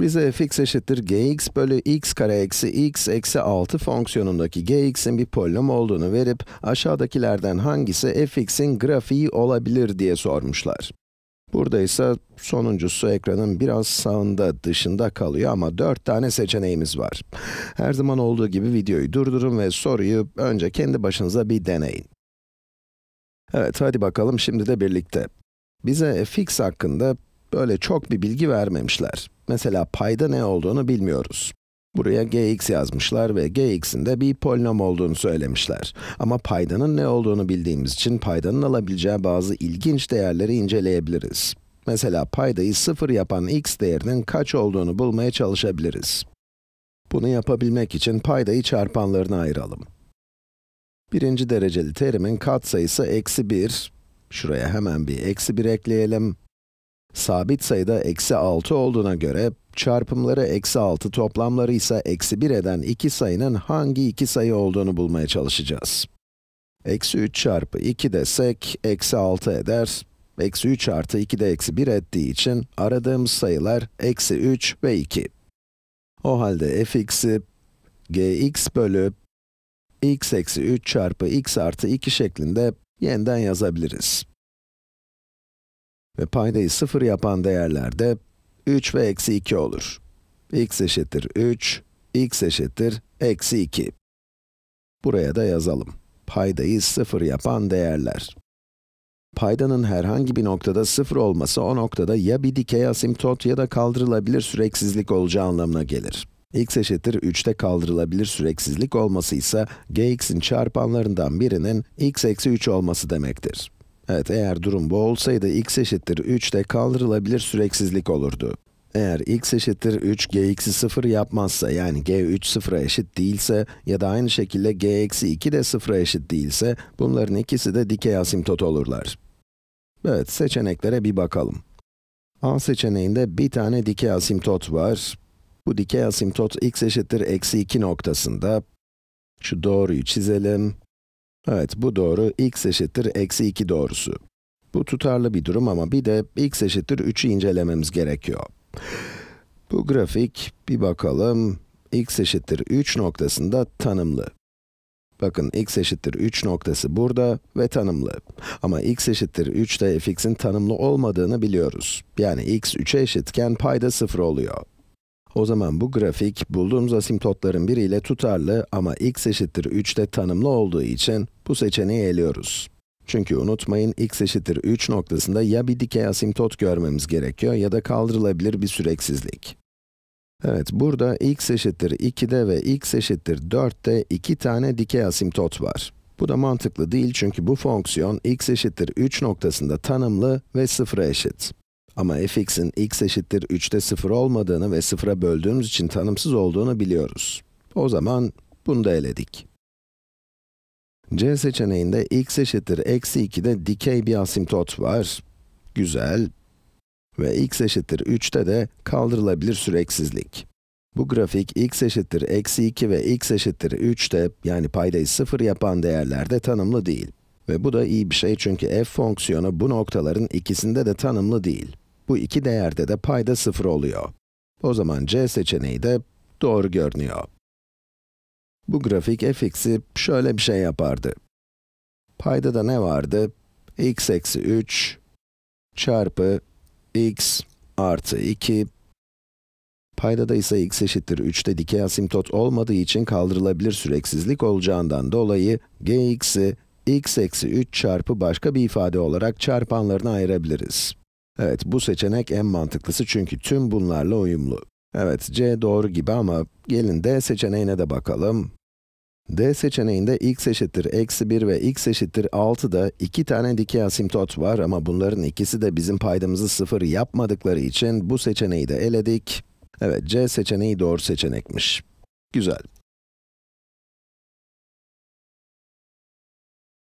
Bize fx eşittir gx bölü x kare eksi x eksi 6 fonksiyonundaki gx'in bir polinom olduğunu verip, aşağıdakilerden hangisi fx'in grafiği olabilir diye sormuşlar. Burada ise sonuncusu ekranın biraz sağında, dışında kalıyor ama 4 tane seçeneğimiz var. Her zaman olduğu gibi videoyu durdurun ve soruyu önce kendi başınıza bir deneyin. Evet, hadi bakalım şimdi de birlikte. Bize fx hakkında Böyle çok bir bilgi vermemişler. Mesela payda ne olduğunu bilmiyoruz. Buraya gx yazmışlar ve gx'in de bir polinom olduğunu söylemişler. Ama paydanın ne olduğunu bildiğimiz için paydanın alabileceği bazı ilginç değerleri inceleyebiliriz. Mesela paydayı 0 yapan x değerinin kaç olduğunu bulmaya çalışabiliriz. Bunu yapabilmek için paydayı çarpanlarına ayıralım. Birinci dereceli terimin katsayısı eksi 1. Şuraya hemen bir eksi 1 ekleyelim. Sabit sayıda eksi 6 olduğuna göre, çarpımları eksi 6, toplamları ise eksi 1 eden iki sayının hangi iki sayı olduğunu bulmaya çalışacağız. Eksi 3 çarpı 2 desek, eksi 6 eder. Eksi 3 artı 2 de eksi 1 ettiği için aradığımız sayılar eksi 3 ve 2. O halde fx'i gx bölü x eksi 3 çarpı x artı 2 şeklinde yeniden yazabiliriz. Ve paydayı 0 yapan değerlerde 3 ve eksi 2 olur. x eşittir 3, x eşittir eksi 2. Buraya da yazalım. Paydayı 0 yapan değerler. Paydanın herhangi bir noktada 0 olması o noktada ya bir dikey asimtot ya da kaldırılabilir süreksizlik olacağı anlamına gelir. x eşittir 3'te kaldırılabilir süreksizlik olması ise gx'in çarpanlarından birinin x eksi 3 olması demektir. Evet, eğer durum bu olsaydı x eşittir 3 de kaldırılabilir süreksizlik olurdu. Eğer x eşittir 3 gx'i 0 yapmazsa, yani g3 0'a eşit değilse ya da aynı şekilde g-2 de 0'a eşit değilse, bunların ikisi de dikey asimtot olurlar. Evet, seçeneklere bir bakalım. A seçeneğinde bir tane dikey asimtot var. Bu dikey asimtot x eşittir eksi 2 noktasında. Şu doğruyu çizelim. Evet, bu doğru x eşittir eksi 2 doğrusu. Bu tutarlı bir durum ama bir de x eşittir 3'ü incelememiz gerekiyor. Bu grafik, bir bakalım, x eşittir 3 noktasında tanımlı. Bakın x eşittir 3 noktası burada ve tanımlı. Ama x eşittir 3 de fx'in tanımlı olmadığını biliyoruz. Yani x 3'e eşitken payda 0 oluyor. O zaman bu grafik bulduğumuz asimtotların biriyle tutarlı ama x eşittir 3'te tanımlı olduğu için bu seçeneği eliyoruz. Çünkü unutmayın x eşittir 3 noktasında ya bir dikey asimtot görmemiz gerekiyor ya da kaldırılabilir bir süreksizlik. Evet, burada x eşittir 2'de ve x eşittir 4'te iki tane dikey asimtot var. Bu da mantıklı değil çünkü bu fonksiyon x eşittir 3 noktasında tanımlı ve 0'a eşit. Ama fx'in x eşittir 3'te 0 olmadığını ve 0'a böldüğümüz için tanımsız olduğunu biliyoruz. O zaman bunu da eledik. C seçeneğinde x eşittir eksi 2'de dikey bir asimtot var. Güzel. Ve x eşittir 3'te de kaldırılabilir süreksizlik. Bu grafik x eşittir eksi 2 ve x eşittir 3'te yani paydayı 0 yapan değerlerde tanımlı değil. Ve bu da iyi bir şey çünkü f fonksiyonu bu noktaların ikisinde de tanımlı değil. Bu iki değerde de payda sıfır oluyor. O zaman c seçeneği de doğru görünüyor. Bu grafik fx'i şöyle bir şey yapardı. Payda da ne vardı? x eksi 3 çarpı x artı 2 Paydada ise x eşittir 3'te dikey asimtot olmadığı için kaldırılabilir süreksizlik olacağından dolayı gx'i x eksi 3 çarpı başka bir ifade olarak çarpanlarına ayırabiliriz. Evet, bu seçenek en mantıklısı çünkü tüm bunlarla uyumlu. Evet, C doğru gibi ama gelin D seçeneğine de bakalım. D seçeneğinde x eşittir eksi 1 ve x eşittir 6'da iki tane dikey asimtot var ama bunların ikisi de bizim paydamızı sıfır yapmadıkları için bu seçeneği de eledik. Evet, C seçeneği doğru seçenekmiş. Güzel.